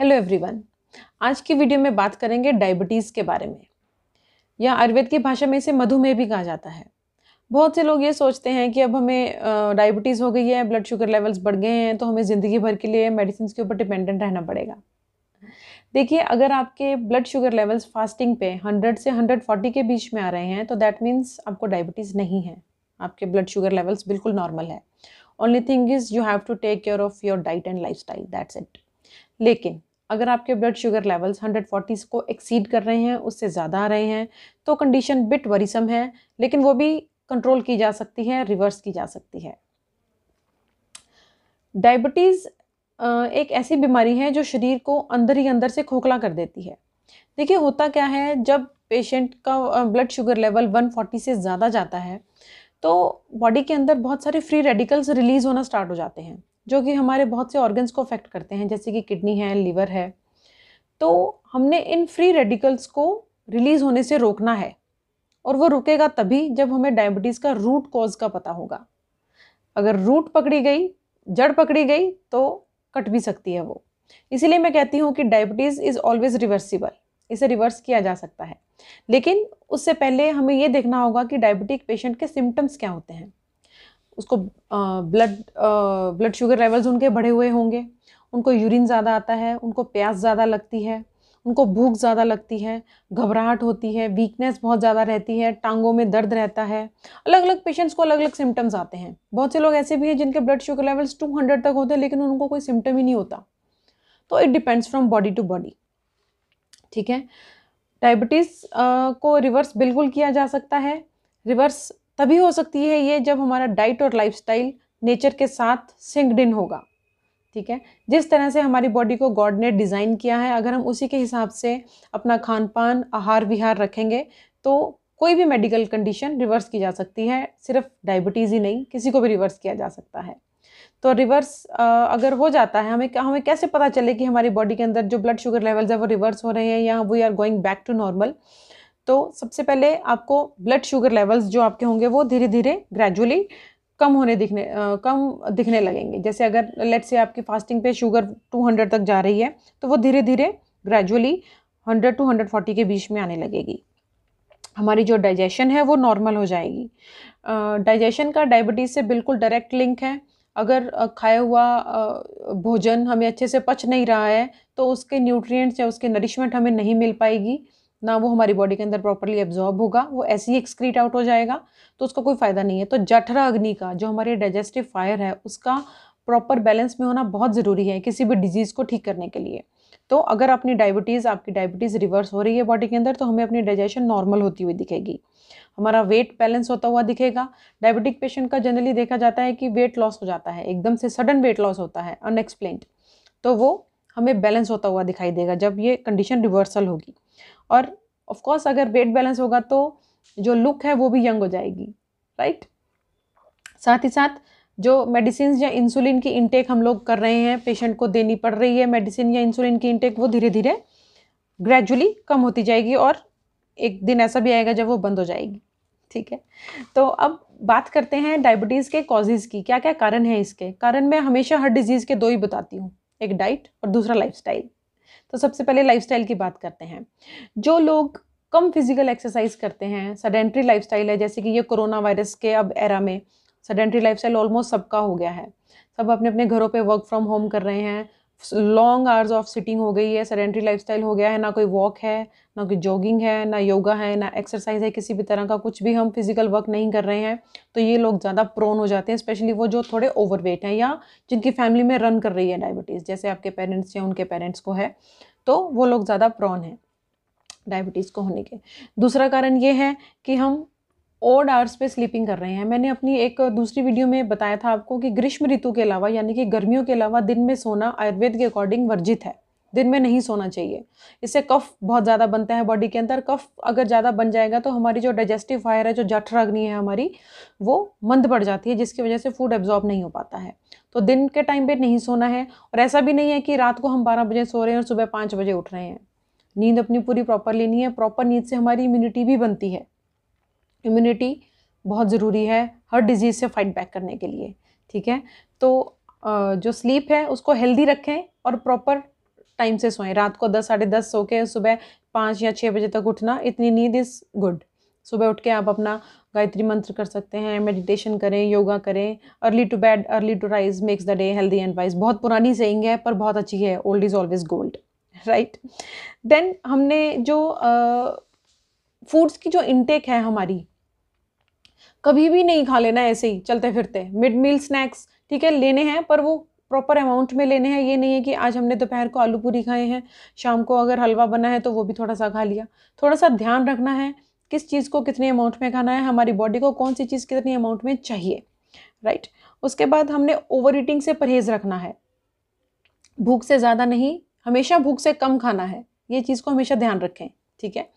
hello everyone आज की video में बात करेंगे डायबिटीज़ के बारे में या आयुर्वेद की भाषा में इसे मधुमेह भी कहा जाता है बहुत से लोग ये सोचते हैं कि अब हमें डायबिटीज़ हो गई है ब्लड शुगर लेवल्स बढ़ गए हैं तो हमें ज़िंदगी भर के लिए मेडिसिन के ऊपर डिपेंडेंट रहना पड़ेगा देखिए अगर आपके ब्लड शुगर लेवल्स फास्टिंग पे 100 से 140 के बीच में आ रहे हैं तो दैट मीन्स आपको डायबिटीज़ नहीं है आपके ब्लड शुगर लेवल्स बिल्कुल नॉर्मल है only thing is you have to take care of your diet and lifestyle that's it लेकिन अगर आपके ब्लड शुगर लेवल्स 140 को एक्सीड कर रहे हैं उससे ज़्यादा आ रहे हैं तो कंडीशन बिट वरीसम है लेकिन वो भी कंट्रोल की जा सकती है रिवर्स की जा सकती है डायबिटीज़ एक ऐसी बीमारी है जो शरीर को अंदर ही अंदर से खोखला कर देती है देखिए होता क्या है जब पेशेंट का ब्लड शुगर लेवल 140 से ज़्यादा जाता है तो बॉडी के अंदर बहुत सारे फ्री रेडिकल्स रिलीज़ होना स्टार्ट हो जाते हैं जो कि हमारे बहुत से ऑर्गन्स को अफेक्ट करते हैं जैसे कि किडनी है लीवर है तो हमने इन फ्री रेडिकल्स को रिलीज़ होने से रोकना है और वो रुकेगा तभी जब हमें डायबिटीज़ का रूट कॉज का पता होगा अगर रूट पकड़ी गई जड़ पकड़ी गई तो कट भी सकती है वो इसीलिए मैं कहती हूँ कि डायबिटीज़ इज़ ऑलवेज़ रिवर्सिबल इसे रिवर्स किया जा सकता है लेकिन उससे पहले हमें ये देखना होगा कि डायबिटिक पेशेंट के सिम्टम्स क्या होते हैं उसको ब्लड ब्लड शुगर लेवल्स उनके बढ़े हुए होंगे उनको यूरिन ज़्यादा आता है उनको प्यास ज़्यादा लगती है उनको भूख ज़्यादा लगती है घबराहट होती है वीकनेस बहुत ज़्यादा रहती है टांगों में दर्द रहता है अलग अलग पेशेंट्स को अलग अलग सिम्टम्स आते हैं बहुत से लोग ऐसे भी हैं जिनके ब्लड शुगर लेवल्स 200 तक होते हैं लेकिन उनको कोई सिम्टम ही नहीं होता तो it depends from body to body ठीक है डायबिटीज़ को रिवर्स बिल्कुल किया जा सकता है रिवर्स तभी हो सकती है ये जब हमारा डाइट और लाइफस्टाइल नेचर के साथ सिंकड इन होगा ठीक है जिस तरह से हमारी बॉडी को गॉड ने डिज़ाइन किया है अगर हम उसी के हिसाब से अपना खान पान आहार विहार रखेंगे तो कोई भी मेडिकल कंडीशन रिवर्स की जा सकती है सिर्फ डायबिटीज़ ही नहीं किसी को भी रिवर्स किया जा सकता है तो रिवर्स अगर हो जाता है हमें हमें कैसे पता चले कि हमारी बॉडी के अंदर जो ब्लड शुगर लेवल्स है वो रिवर्स हो रहे हैं या we are going back to normal तो सबसे पहले आपको ब्लड शुगर लेवल्स जो आपके होंगे वो धीरे धीरे ग्रेजुअली कम होने दिखने आ, कम दिखने लगेंगे जैसे अगर लेट से आपकी फास्टिंग पे शुगर 200 तक जा रही है तो वो धीरे धीरे ग्रेजुअली 100 टू 140 के बीच में आने लगेगी हमारी जो डाइजेशन है वो नॉर्मल हो जाएगी डाइजेशन का डायबिटीज़ से बिल्कुल डायरेक्ट लिंक है अगर खाया हुआ भोजन हमें अच्छे से पच नहीं रहा है तो उसके न्यूट्रिएंट्स या उसके नरिशमेंट हमें नहीं मिल पाएगी ना वो हमारी बॉडी के अंदर प्रॉपरली एब्जॉर्ब होगा वो ऐसे ही एक्सक्रीट आउट हो जाएगा तो उसका कोई फ़ायदा नहीं है तो जठरा अग्नि का जो हमारे डाइजेस्टिव फायर है उसका प्रॉपर बैलेंस में होना बहुत ज़रूरी है किसी भी डिजीज़ को ठीक करने के लिए तो अगर अपनी डायबिटीज़ आपकी डायबिटीज़ रिवर्स हो रही है बॉडी के अंदर तो हमें अपनी डाइजेशन नॉर्मल होती हुई दिखेगी हमारा वेट बैलेंस होता हुआ दिखेगा डायबिटिक पेशेंट का जनरली देखा जाता है कि वेट लॉस हो जाता है एकदम से सडन वेट लॉस होता है अनएक्सप्लेंड तो वो हमें बैलेंस होता हुआ दिखाई देगा जब ये कंडीशन रिवर्सल होगी और ऑफकोर्स अगर वेट बैलेंस होगा तो जो लुक है वो भी यंग हो जाएगी राइट साथ ही साथ जो मेडिसिन या इंसुलिन की इंटेक हम लोग कर रहे हैं पेशेंट को देनी पड़ रही है मेडिसिन या इंसुलिन की इंटेक वो धीरे धीरे ग्रेजुअली कम होती जाएगी और एक दिन ऐसा भी आएगा जब वो बंद हो जाएगी ठीक है तो अब बात करते हैं डायबिटीज़ के कॉजेज़ की क्या क्या कारण है इसके कारण मैं हमेशा हर डिजीज़ के दो ही बताती हूँ एक डाइट और दूसरा लाइफ तो सबसे पहले लाइफस्टाइल की बात करते हैं जो लोग कम फिजिकल एक्सरसाइज करते हैं सडेंट्री लाइफस्टाइल है जैसे कि ये कोरोना वायरस के अब एरा में सडेंट्री लाइफस्टाइल ऑलमोस्ट सबका हो गया है सब अपने अपने घरों पे वर्क फ्रॉम होम कर रहे हैं लॉन्ग आवर्स ऑफ सिटिंग हो गई है सडेंट्री लाइफस्टाइल हो गया है ना कोई वॉक है ना कोई जॉगिंग है ना योगा है ना एक्सरसाइज है किसी भी तरह का कुछ भी हम फिजिकल वर्क नहीं कर रहे हैं तो ये लोग ज़्यादा प्रोन हो जाते हैं स्पेशली वो जो थोड़े ओवरवेट हैं या जिनकी फैमिली में रन कर रही है डायबिटीज़ जैसे आपके पेरेंट्स या उनके पेरेंट्स को है तो वो लोग ज़्यादा प्रॉन हैं डायबिटीज़ को होने के दूसरा कारण ये है कि हम ओड आवर्स पे स्लीपिंग कर रहे हैं मैंने अपनी एक दूसरी वीडियो में बताया था आपको कि ग्रीष्म ऋतु के अलावा यानी कि गर्मियों के अलावा दिन में सोना आयुर्वेद के अकॉर्डिंग वर्जित है दिन में नहीं सोना चाहिए इससे कफ बहुत ज़्यादा बनता है बॉडी के अंदर कफ अगर ज़्यादा बन जाएगा तो हमारी जो डाइजेस्टिव फायर है जो अग्नि है हमारी वो मंद पड़ जाती है जिसकी वजह से फूड एब्जॉर्ब नहीं हो पाता है तो दिन के टाइम पे नहीं सोना है और ऐसा भी नहीं है कि रात को हम बारह बजे सो रहे हैं और सुबह पाँच बजे उठ रहे हैं नींद अपनी पूरी प्रॉपर लेनी है प्रॉपर नींद से हमारी इम्यूनिटी भी बनती है इम्यूनिटी बहुत ज़रूरी है हर डिजीज़ से फाइट बैक करने के लिए ठीक है तो जो स्लीप है उसको हेल्दी रखें और प्रॉपर टाइम से सोएं रात को दस साढ़े दस सो के सुबह पाँच या छः बजे तक उठना इतनी नींद इज़ गुड सुबह उठ के आप अपना गायत्री मंत्र कर सकते हैं मेडिटेशन करें योगा करें early to bed early to rise makes the day healthy and wise बहुत पुरानी सेइंग है पर बहुत अच्छी है old is always gold right then हमने जो फूड्स की जो इनटेक है हमारी कभी भी नहीं खा लेना ऐसे ही चलते फिरते मिड मील स्नैक्स ठीक है लेने हैं पर वो प्रॉपर अमाउंट में लेने हैं ये नहीं है कि आज हमने दोपहर को आलू पूरी खाए हैं शाम को अगर हलवा बना है तो वो भी थोड़ा सा खा लिया थोड़ा सा ध्यान रखना है किस चीज़ को कितने अमाउंट में खाना है हमारी बॉडी को कौन सी चीज़ कितनी अमाउंट में चाहिए राइट उसके बाद हमने ओवर ईटिंग से परहेज़ रखना है भूख से ज़्यादा नहीं हमेशा भूख से कम खाना है ये चीज़ को हमेशा ध्यान रखें ठीक है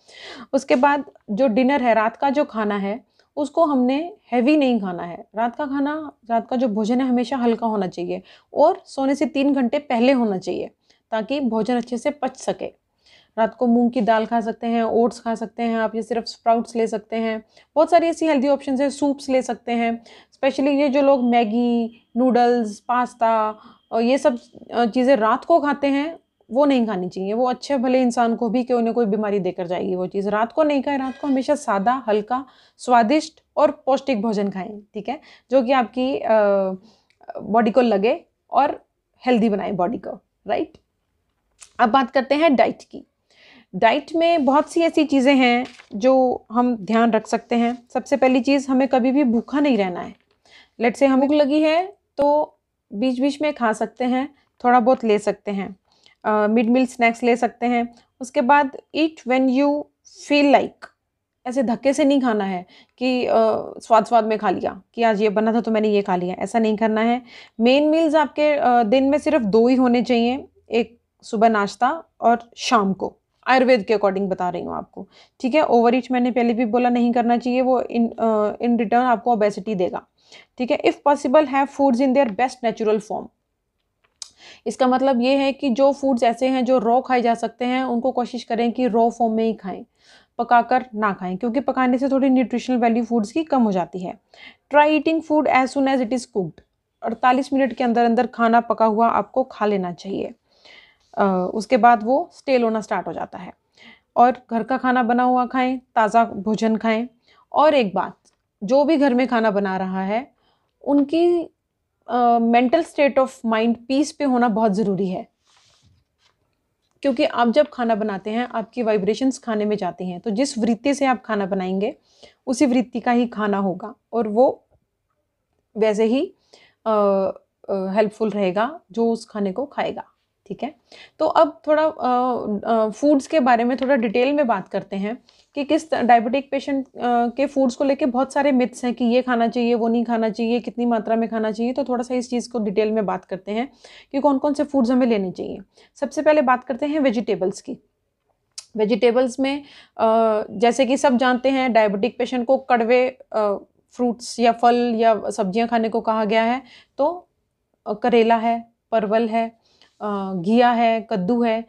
उसके बाद जो डिनर है रात का जो खाना है उसको हमने हैवी नहीं खाना है रात का खाना रात का जो भोजन है हमेशा हल्का होना चाहिए और सोने से तीन घंटे पहले होना चाहिए ताकि भोजन अच्छे से पच सके रात को मूंग की दाल खा सकते हैं ओट्स खा सकते हैं आप ये सिर्फ स्प्राउट्स ले सकते हैं बहुत सारी ऐसी हेल्दी ऑप्शन हैं सूप्स ले सकते हैं स्पेशली ये जो लोग मैगी नूडल्स पास्ता और ये सब चीज़ें रात को खाते हैं वो नहीं खानी चाहिए वो अच्छे भले इंसान को भी क्यों ना कोई बीमारी देकर जाएगी वो चीज़ रात को नहीं खाएं रात को हमेशा सादा हल्का स्वादिष्ट और पौष्टिक भोजन खाएं ठीक है जो कि आपकी बॉडी को लगे और हेल्दी बनाए बॉडी को राइट अब बात करते हैं डाइट की डाइट में बहुत सी ऐसी चीज़ें हैं जो हम ध्यान रख सकते हैं सबसे पहली चीज़ हमें कभी भी भूखा नहीं रहना है लेट से हमें लगी है तो बीच बीच में खा सकते हैं थोड़ा बहुत ले सकते हैं मिड मील स्नैक्स ले सकते हैं उसके बाद eat when you feel like ऐसे धक्के से नहीं खाना है कि आ, स्वाद स्वाद में खा लिया कि आज ये बना था तो मैंने ये खा लिया ऐसा नहीं करना है मेन मील्स आपके आ, दिन में सिर्फ दो ही होने चाहिए एक सुबह नाश्ता और शाम को आयुर्वेद के अकॉर्डिंग बता रही हूँ आपको ठीक है ओवर ईच मैंने पहले भी बोला नहीं करना चाहिए वो इन इन रिटर्न आपको ओबेसिटी देगा ठीक है if possible have foods in their best natural form इसका मतलब ये है कि जो फूड्स ऐसे हैं जो रॉ खाए जा सकते हैं उनको कोशिश करें कि रॉ फॉर्म में ही खाएं पकाकर ना खाएं क्योंकि पकाने से थोड़ी न्यूट्रिशनल वैल्यू फूड्स की कम हो जाती है try eating food as soon as it is cooked अड़तालीस मिनट के अंदर अंदर खाना पका हुआ आपको खा लेना चाहिए आ, उसके बाद वो स्टेल होना स्टार्ट हो जाता है और घर का खाना बना हुआ खाएं ताज़ा भोजन खाएं और एक बात जो भी घर में खाना बना रहा है उनकी mental state of mind peace पे होना बहुत ज़रूरी है क्योंकि आप जब खाना बनाते हैं आपकी वाइब्रेशंस खाने में जाती हैं तो जिस वृत्ति से आप खाना बनाएंगे उसी वृत्ति का ही खाना होगा और वो वैसे ही हेल्पफुल रहेगा जो उस खाने को खाएगा ठीक है तो अब थोड़ा फूड्स के बारे में थोड़ा डिटेल में बात करते हैं कि किस डायबिटिक पेशेंट के फूड्स को लेके बहुत सारे मिथ्स हैं कि ये खाना चाहिए वो नहीं खाना चाहिए कितनी मात्रा में खाना चाहिए तो थोड़ा सा इस चीज़ को डिटेल में बात करते हैं कि कौन कौन से फूड्स हमें लेने चाहिए सबसे पहले बात करते हैं वेजिटेबल्स की वेजिटेबल्स में जैसे कि सब जानते हैं डायबिटिक पेशेंट को कड़वे फ्रूट्स या फल या सब्जियां खाने को कहा गया है तो करेला है परवल है घिया है कद्दू है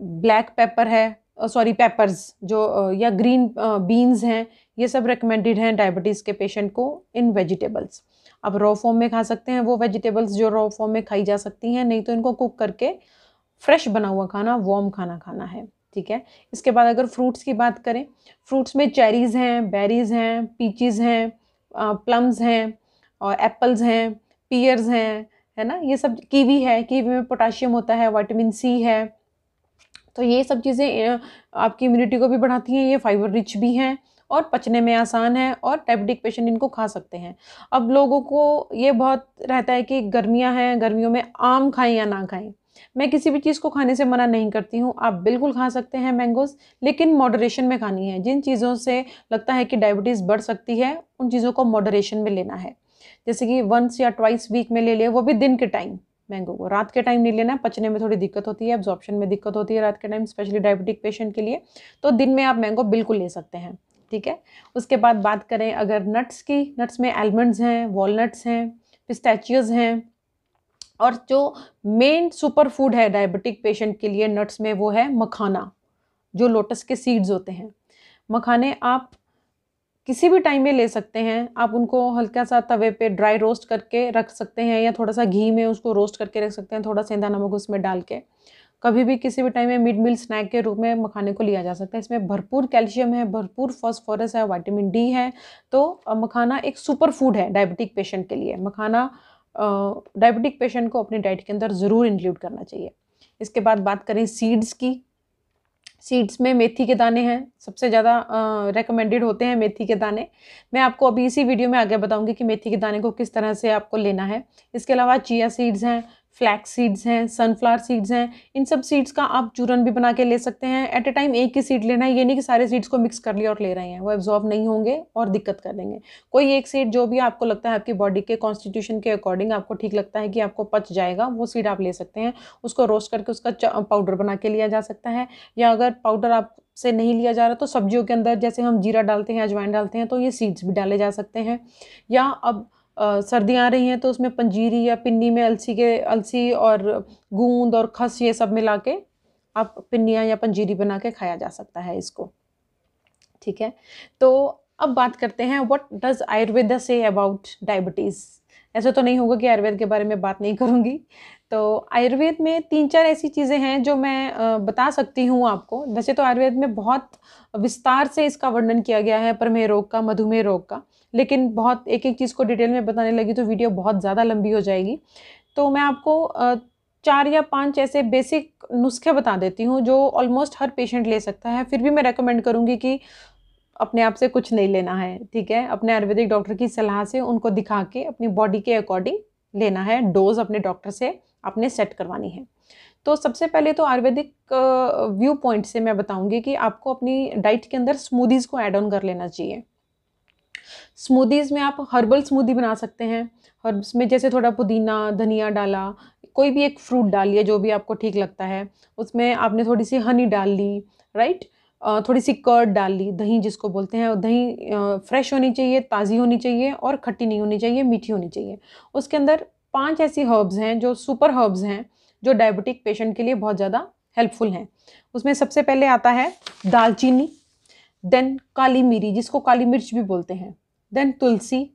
ब्लैक पेपर है सॉरी पेपर्स जो या ग्रीन बीन्स हैं ये सब रिकमेंडेड हैं डायबिटीज़ के पेशेंट को इन वेजिटेबल्स आप रॉ फॉर्म में खा सकते हैं वो वेजिटेबल्स जो रॉ फॉर्म में खाई जा सकती हैं नहीं तो इनको कुक करके फ्रेश बना हुआ खाना वॉर्म खाना खाना है ठीक है इसके बाद अगर फ्रूट्स की बात करें फ्रूट्स में चेरीज़ हैं बेरीज़ हैं पीचीज़ हैं प्लम्स हैं और एप्पल्स हैं पियर्स हैं है ना ये सब कीवी है कीवी में पोटाशियम होता है वाइटामिन सी है तो ये सब चीज़ें आपकी इम्यूनिटी को भी बढ़ाती हैं ये फाइबर रिच भी हैं और पचने में आसान है और डायबिटिक पेशेंट इनको खा सकते हैं अब लोगों को ये बहुत रहता है कि गर्मियाँ हैं गर्मियों में आम खाएं या ना खाएं मैं किसी भी चीज़ को खाने से मना नहीं करती हूँ आप बिल्कुल खा सकते हैं मैंगोज़ लेकिन मॉडरेशन में खानी है जिन चीज़ों से लगता है कि डायबिटीज़ बढ़ सकती है उन चीज़ों को मॉडरेशन में लेना है जैसे कि वंस या ट्वाइस वीक में ले लिया वो भी दिन के टाइम मैंगो को रात के टाइम नहीं लेना पचने में थोड़ी दिक्कत होती है एब्जॉर्प्शन में दिक्कत होती है रात के टाइम स्पेशली डायबिटिक पेशेंट के लिए तो दिन में आप मैंगो बिल्कुल ले सकते हैं ठीक है उसके बाद बात करें अगर नट्स की नट्स में एलमंड्स हैं वॉलनट्स हैं पिस्टैचियज हैं और जो मेन सुपर फूड है डायबिटिक पेशेंट के लिए नट्स में वो है मखाना जो लोटस के सीड्स होते हैं मखाने आप किसी भी टाइम में ले सकते हैं आप उनको हल्का सा तवे पे ड्राई रोस्ट करके रख सकते हैं या थोड़ा सा घी में उसको रोस्ट करके रख सकते हैं थोड़ा सेंधा नमक उसमें डाल के कभी भी किसी भी टाइम में मिड मील स्नैक के रूप में मखाने को लिया जा सकता है इसमें भरपूर कैल्शियम है भरपूर फॉस्फोरस है वाइटामिन डी है तो मखाना एक सुपर फूड है डायबिटिक पेशेंट के लिए मखाना डायबिटिक पेशेंट को अपनी डाइट के अंदर ज़रूर इंक्लूड करना चाहिए इसके बाद बात करें सीड्स की सीड्स में मेथी के दाने हैं सबसे ज़्यादा रेकमेंडेड होते हैं मेथी के दाने मैं आपको अभी इसी वीडियो में आगे बताऊंगी कि मेथी के दाने को किस तरह से आपको लेना है इसके अलावा चिया सीड्स हैं फ्लैक्स सीड्स हैं सनफ्लावर सीड्स हैं इन सब सीड्स का आप चूरन भी बना के ले सकते हैं एट ए टाइम एक ही सीड लेना है ये नहीं कि सारे सीड्स को मिक्स कर लिया और ले रहे हैं वो एब्जॉर्ब नहीं होंगे और दिक्कत कर देंगे कोई एक सीड जो भी आपको लगता है आपकी बॉडी के कॉन्स्टिट्यूशन के अकॉर्डिंग आपको ठीक लगता है कि आपको पच जाएगा वो सीड आप ले सकते हैं उसको रोस्ट करके उसका पाउडर बना के लिया जा सकता है या अगर पाउडर आप से नहीं लिया जा रहा तो सब्जियों के अंदर जैसे हम जीरा डालते हैं अजवाइन डालते हैं तो ये सीड्स भी डाले जा सकते हैं या अब सर्दियाँ आ रही हैं तो उसमें पंजीरी या पिन्नी में अलसी के अलसी और गूंद और खस ये सब मिला के आप पिन्नियाँ या पंजीरी बना के खाया जा सकता है इसको ठीक है तो अब बात करते हैं what does Ayurveda say about diabetes ऐसा तो नहीं होगा कि आयुर्वेद के बारे में बात नहीं करूँगी तो आयुर्वेद में तीन चार ऐसी चीज़ें हैं जो मैं बता सकती हूँ आपको वैसे तो आयुर्वेद में बहुत विस्तार से इसका वर्णन किया गया है परमेह रोग का मधुमेह रोग का लेकिन बहुत एक एक चीज़ को डिटेल में बताने लगी तो वीडियो बहुत ज़्यादा लंबी हो जाएगी तो मैं आपको चार या पांच ऐसे बेसिक नुस्खे बता देती हूँ जो ऑलमोस्ट हर पेशेंट ले सकता है फिर भी मैं रेकमेंड करूँगी कि अपने आप से कुछ नहीं लेना है ठीक है अपने आयुर्वेदिक डॉक्टर की सलाह से उनको दिखा के अपनी बॉडी के अकॉर्डिंग लेना है डोज अपने डॉक्टर से आपने सेट करवानी है तो सबसे पहले तो आयुर्वेदिक व्यू पॉइंट से मैं बताऊंगी कि आपको अपनी डाइट के अंदर स्मूदीज़ को ऐड ऑन कर लेना चाहिए स्मूदीज़ में आप हर्बल स्मूदी बना सकते हैं हर्ब्स में जैसे थोड़ा पुदीना धनिया डाला कोई भी एक फ्रूट डालिए जो भी आपको ठीक लगता है उसमें आपने थोड़ी सी हनी डाल ली राइट थोड़ी सी कर्ड डाल ली दही जिसको बोलते हैं दही फ्रेश होनी चाहिए ताज़ी होनी चाहिए और खट्टी नहीं होनी चाहिए मीठी होनी चाहिए उसके अंदर पांच ऐसी हर्ब्स हैं जो सुपर हर्ब्स हैं जो डायबिटिक पेशेंट के लिए बहुत ज़्यादा हेल्पफुल हैं उसमें सबसे पहले आता है दालचीनी देन काली मिरी जिसको काली मिर्च भी बोलते हैं देन तुलसी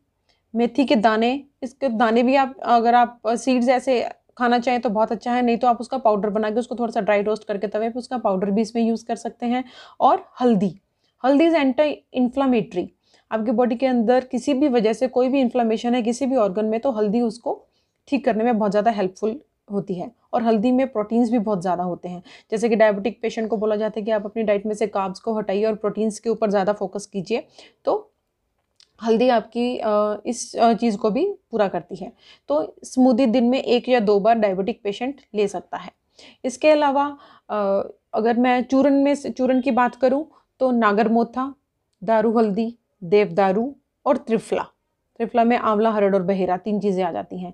मेथी के दाने इसके दाने भी आप अगर आप सीड्स ऐसे खाना चाहें तो बहुत अच्छा है नहीं तो आप उसका पाउडर बना के उसको थोड़ा सा ड्राई रोस्ट करके तवे पे उसका पाउडर भी इसमें यूज़ कर सकते हैं और हल्दी हल्दी इज़ एंटी इन्फ्लामेटरी आपकी बॉडी के अंदर किसी भी वजह से कोई भी इन्फ्लामेशन है किसी भी ऑर्गन में तो हल्दी उसको ठीक करने में बहुत ज़्यादा हेल्पफुल होती है और हल्दी में प्रोटीन्स भी बहुत ज़्यादा होते हैं जैसे कि डायबिटिक पेशेंट को बोला जाता है कि आप अपनी डाइट में से काब्स को हटाइए और प्रोटीन्स के ऊपर ज़्यादा फोकस कीजिए तो हल्दी आपकी इस चीज़ को भी पूरा करती है तो स्मूदी दिन में एक या दो बार डायबिटिक पेशेंट ले सकता है इसके अलावा अगर मैं चूरन में चूरन की बात करूं तो नागरमोथा दारू हल्दी देवदारू और त्रिफला त्रिफला में आंवला हरड़ और बहेरा तीन चीज़ें आ जाती हैं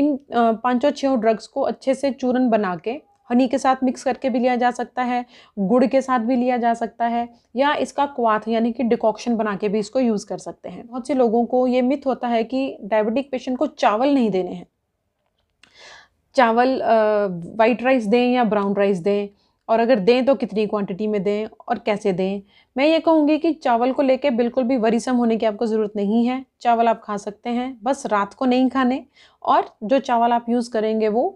इन पांचों छः ड्रग्स को अच्छे से चूरन बना के हनी के साथ मिक्स करके भी लिया जा सकता है गुड़ के साथ भी लिया जा सकता है या इसका क्वाथ यानी कि डिकॉक्शन बना के भी इसको यूज़ कर सकते हैं बहुत से लोगों को ये मिथ होता है कि डायबिटिक पेशेंट को चावल नहीं देने हैं चावल वाइट राइस दें या ब्राउन राइस दें और अगर दें तो कितनी क्वांटिटी में दें और कैसे दें मैं ये कहूँगी कि चावल को लेके बिल्कुल भी वरीसम होने की आपको ज़रूरत नहीं है चावल आप खा सकते हैं बस रात को नहीं खाने और जो चावल आप यूज़ करेंगे वो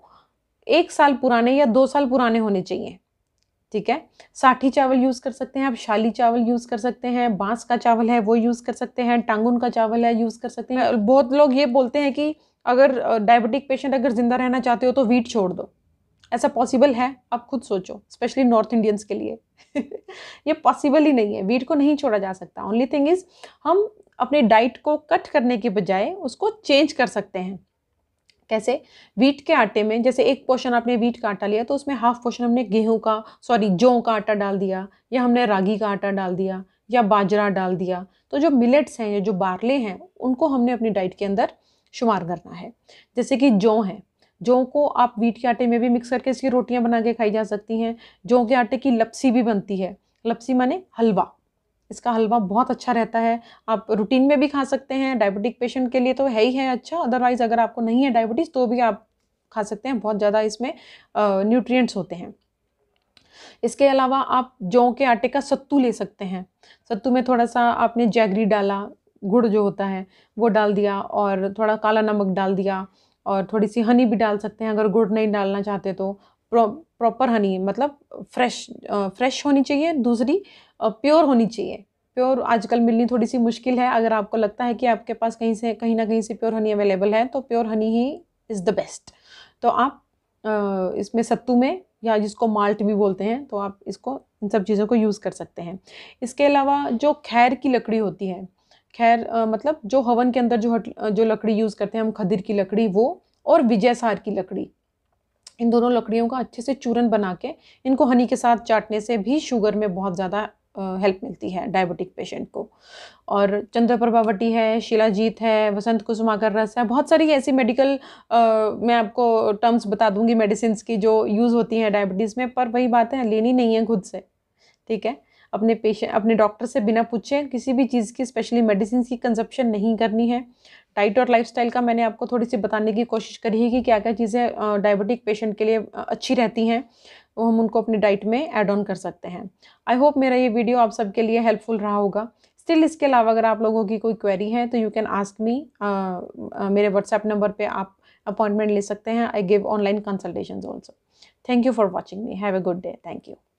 एक साल पुराने या दो साल पुराने होने चाहिए ठीक है साठी चावल यूज़ कर सकते हैं आप शाली चावल यूज़ कर सकते हैं बांस का चावल है वो यूज़ कर सकते हैं टांगुन का चावल है यूज़ कर सकते हैं बहुत लोग ये बोलते हैं कि अगर डायबिटिक पेशेंट अगर ज़िंदा रहना चाहते हो तो वीट छोड़ दो ऐसा पॉसिबल है आप खुद सोचो स्पेशली नॉर्थ इंडियंस के लिए ये पॉसिबल ही नहीं है वीट को नहीं छोड़ा जा सकता ओनली थिंग इज़ हम अपने डाइट को कट करने के बजाय उसको चेंज कर सकते हैं कैसे वीट के आटे में जैसे एक पोर्शन आपने वीट का आटा लिया तो उसमें हाफ पोर्शन हमने गेहूं का सॉरी जौ का आटा डाल दिया या हमने रागी का आटा डाल दिया या बाजरा डाल दिया तो जो मिलेट्स हैं या जो बारले हैं उनको हमने अपनी डाइट के अंदर शुमार करना है जैसे कि जौ है जौ को आप वीट के आटे में भी मिक्स करके इसकी रोटियाँ बना के खाई जा सकती हैं जौ के आटे की लपसी भी बनती है लपसी माने हलवा इसका हलवा बहुत अच्छा रहता है आप रूटीन में भी खा सकते हैं डायबिटिक पेशेंट के लिए तो है ही है अच्छा अदरवाइज़ अगर आपको नहीं है डायबिटीज़ तो भी आप खा सकते हैं बहुत ज़्यादा इसमें न्यूट्रिएंट्स होते हैं इसके अलावा आप जौ के आटे का सत्तू ले सकते हैं सत्तू में थोड़ा सा आपने जैगरी डाला गुड़ जो होता है वो डाल दिया और थोड़ा काला नमक डाल दिया और थोड़ी सी हनी भी डाल सकते हैं अगर गुड़ नहीं डालना चाहते तो प्रॉपर हनी मतलब फ्रेश फ्रेश होनी चाहिए दूसरी प्योर होनी चाहिए प्योर आजकल मिलनी थोड़ी सी मुश्किल है अगर आपको लगता है कि आपके पास कहीं से कहीं ना कहीं से प्योर हनी अवेलेबल है तो प्योर हनी ही इज़ द बेस्ट तो आप इसमें सत्तू में या जिसको माल्ट भी बोलते हैं तो आप इसको इन सब चीज़ों को यूज़ कर सकते हैं इसके अलावा जो खैर की लकड़ी होती है खैर मतलब जो हवन के अंदर जो हट, जो लकड़ी यूज़ करते हैं हम खदिर की लकड़ी वो और विजयसार की लकड़ी इन दोनों लकड़ियों का अच्छे से चूरन बना के इनको हनी के साथ चाटने से भी शुगर में बहुत ज़्यादा हेल्प मिलती है डायबिटिक पेशेंट को और चंद्र प्रभावटी है शिलाजीत है वसंत कुसुमाकर रस है बहुत सारी ऐसी मेडिकल आ, मैं आपको टर्म्स बता दूंगी मेडिसिन की जो यूज़ होती हैं डायबिटीज़ में पर वही बात है लेनी नहीं है खुद से ठीक है अपने पेशेंट अपने डॉक्टर से बिना पूछे किसी भी चीज़ की स्पेशली मेडिसिन की कंजप्शन नहीं करनी है डाइट और लाइफ का मैंने आपको थोड़ी सी बताने की कोशिश करी है कि क्या क्या चीज़ें डायबिटिक पेशेंट के लिए अच्छी रहती हैं वो हम उनको अपनी डाइट में ऐड ऑन कर सकते हैं आई होप मेरा ये वीडियो आप सबके लिए हेल्पफुल रहा होगा स्टिल इसके अलावा अगर आप लोगों की कोई क्वेरी है तो यू कैन आस्क मी मेरे व्हाट्सएप नंबर पे आप अपॉइंटमेंट ले सकते हैं I give online consultation also thank you for watching me have a good day thank you